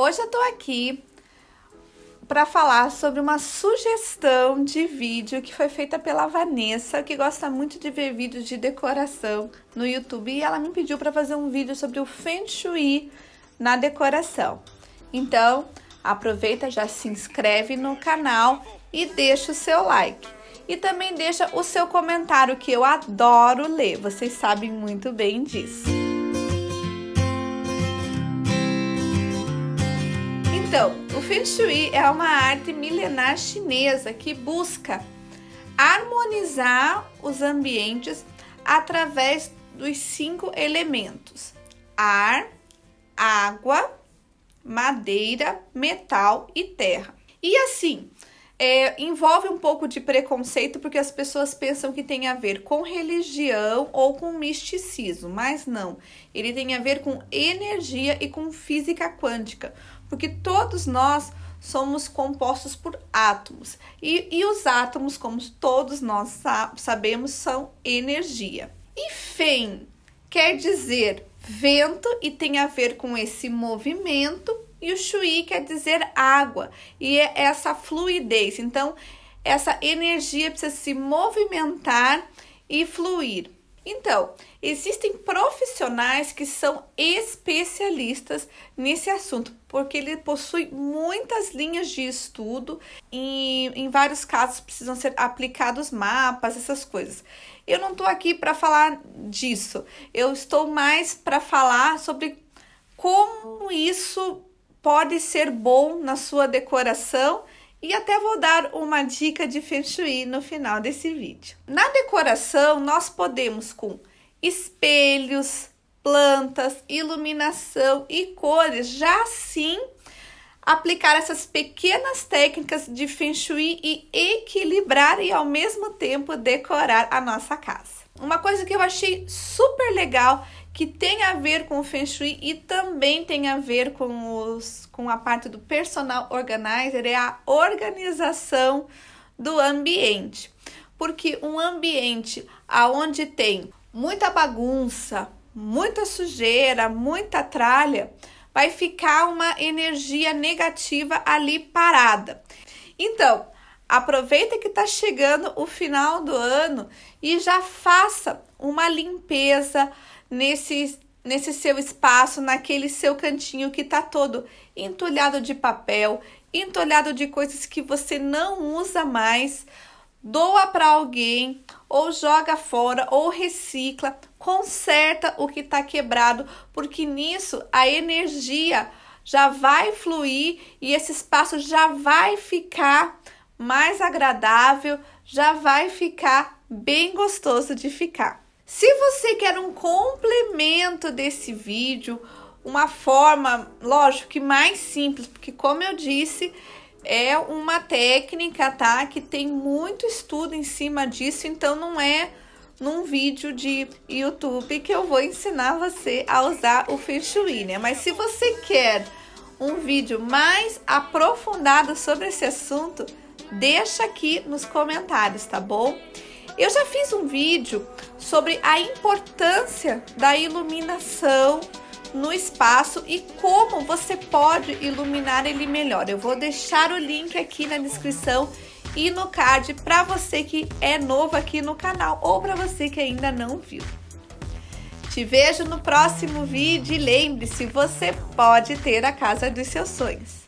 Hoje eu tô aqui para falar sobre uma sugestão de vídeo que foi feita pela Vanessa, que gosta muito de ver vídeos de decoração no YouTube, e ela me pediu para fazer um vídeo sobre o Feng Shui na decoração. Então, aproveita, já se inscreve no canal e deixa o seu like. E também deixa o seu comentário que eu adoro ler, vocês sabem muito bem disso. Então, o Feng Shui é uma arte milenar chinesa que busca harmonizar os ambientes através dos cinco elementos: ar, água, madeira, metal e terra. E assim, é, envolve um pouco de preconceito porque as pessoas pensam que tem a ver com religião ou com misticismo, mas não. Ele tem a ver com energia e com física quântica porque todos nós somos compostos por átomos e, e os átomos, como todos nós sabemos, são energia. E FEM quer dizer vento e tem a ver com esse movimento, e o Shui quer dizer água e é essa fluidez. Então, essa energia precisa se movimentar e fluir. Então, existem profissionais que são especialistas nesse assunto, porque ele possui muitas linhas de estudo e em vários casos precisam ser aplicados mapas, essas coisas. Eu não estou aqui para falar disso, eu estou mais para falar sobre como isso pode ser bom na sua decoração e até vou dar uma dica de Feng Shui no final desse vídeo. Na decoração, nós podemos com espelhos, plantas, iluminação e cores já sim aplicar essas pequenas técnicas de Feng Shui e equilibrar e ao mesmo tempo decorar a nossa casa. Uma coisa que eu achei super legal que tem a ver com o Feng Shui e também tem a ver com, os, com a parte do personal organizer é a organização do ambiente. Porque um ambiente aonde tem muita bagunça, muita sujeira, muita tralha, vai ficar uma energia negativa ali parada. Então, aproveita que está chegando o final do ano e já faça uma limpeza nesse nesse seu espaço, naquele seu cantinho que está todo entulhado de papel, entulhado de coisas que você não usa mais doa para alguém, ou joga fora, ou recicla, conserta o que está quebrado, porque nisso a energia já vai fluir e esse espaço já vai ficar mais agradável, já vai ficar bem gostoso de ficar. Se você quer um complemento desse vídeo, uma forma, lógico que mais simples, porque como eu disse, é uma técnica, tá? Que tem muito estudo em cima disso, então não é num vídeo de YouTube que eu vou ensinar você a usar o Feng né? Mas se você quer um vídeo mais aprofundado sobre esse assunto, deixa aqui nos comentários, tá bom? Eu já fiz um vídeo sobre a importância da iluminação no espaço e como você pode iluminar ele melhor. Eu vou deixar o link aqui na descrição e no card para você que é novo aqui no canal ou para você que ainda não viu. Te vejo no próximo vídeo e lembre-se, você pode ter a casa dos seus sonhos.